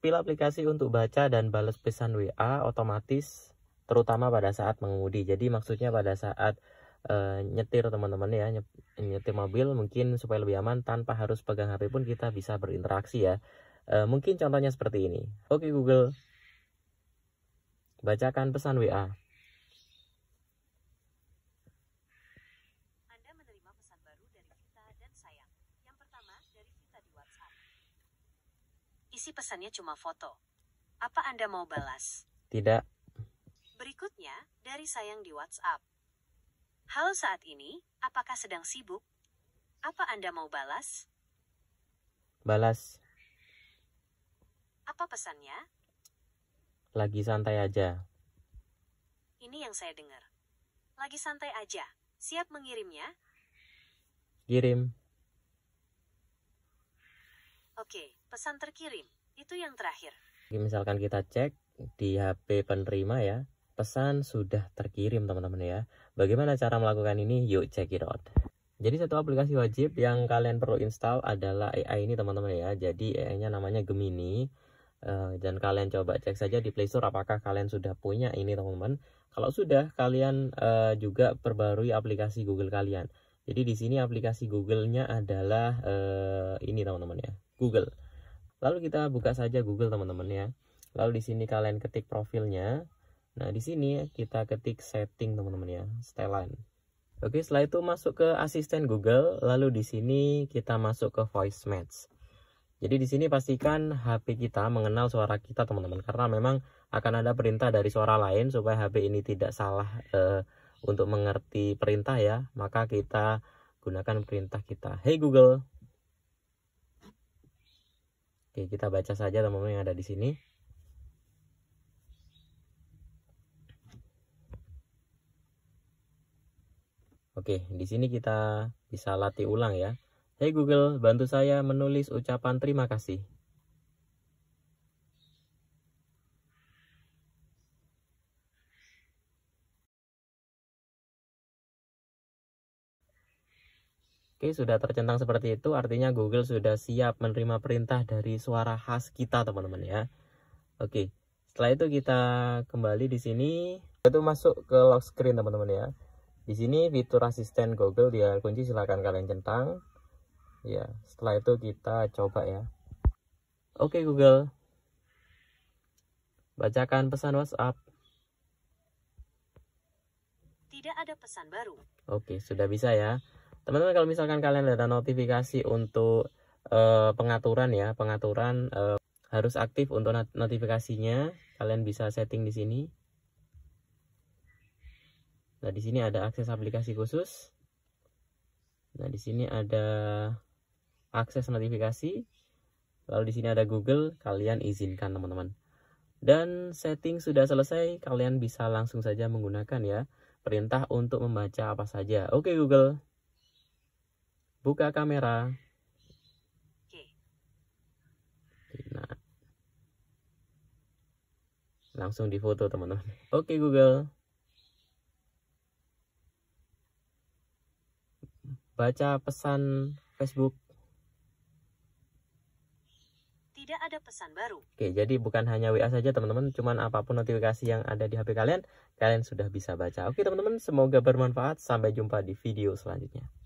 Pil aplikasi untuk baca dan balas pesan WA otomatis terutama pada saat mengemudi. Jadi maksudnya pada saat e, nyetir teman-teman ya, nyetir mobil mungkin supaya lebih aman tanpa harus pegang HP pun kita bisa berinteraksi ya. E, mungkin contohnya seperti ini. Oke Google, bacakan pesan WA. isi pesannya cuma foto. Apa Anda mau balas? Tidak. Berikutnya, dari sayang di WhatsApp. Halo saat ini, apakah sedang sibuk? Apa Anda mau balas? Balas. Apa pesannya? Lagi santai aja. Ini yang saya dengar. Lagi santai aja. Siap mengirimnya? Kirim. Oke, pesan terkirim. Itu yang terakhir. Misalkan kita cek di HP penerima ya, pesan sudah terkirim teman-teman ya. Bagaimana cara melakukan ini? Yuk check it out. Jadi satu aplikasi wajib yang kalian perlu install adalah AI ini teman-teman ya. Jadi AI-nya namanya Gemini. Eh, dan kalian coba cek saja di Play Store apakah kalian sudah punya ini teman-teman. Kalau sudah kalian eh, juga perbarui aplikasi Google kalian. Jadi di sini aplikasi Google-nya adalah eh, ini teman-teman ya. Google. Lalu kita buka saja Google teman-teman ya. Lalu di sini kalian ketik profilnya. Nah, di sini kita ketik setting teman-teman ya, setelan. Oke, setelah itu masuk ke asisten Google, lalu di sini kita masuk ke voice match. Jadi di sini pastikan HP kita mengenal suara kita teman-teman karena memang akan ada perintah dari suara lain supaya HP ini tidak salah e, untuk mengerti perintah ya. Maka kita gunakan perintah kita. Hey Google, Oke, kita baca saja teman-teman yang ada di sini. Oke, di sini kita bisa latih ulang ya. Hey Google, bantu saya menulis ucapan terima kasih. Oke, sudah tercentang seperti itu, artinya Google sudah siap menerima perintah dari suara khas kita, teman-teman ya. Oke, setelah itu kita kembali di sini, itu masuk ke lock screen, teman-teman ya. Di sini fitur asisten Google dia kunci, silahkan kalian centang. Ya, setelah itu kita coba ya. Oke Google, bacakan pesan WhatsApp. Tidak ada pesan baru. Oke, sudah bisa ya teman-teman kalau misalkan kalian ada notifikasi untuk eh, pengaturan ya pengaturan eh, harus aktif untuk notifikasinya kalian bisa setting di sini nah di sini ada akses aplikasi khusus nah di sini ada akses notifikasi lalu di sini ada Google kalian izinkan teman-teman dan setting sudah selesai kalian bisa langsung saja menggunakan ya perintah untuk membaca apa saja oke Google buka kamera nah langsung di foto teman-teman oke Google baca pesan Facebook tidak ada pesan baru. Oke, jadi bukan hanya WA saja teman-teman, cuman apapun notifikasi yang ada di HP kalian, kalian sudah bisa baca. Oke teman-teman, semoga bermanfaat. Sampai jumpa di video selanjutnya.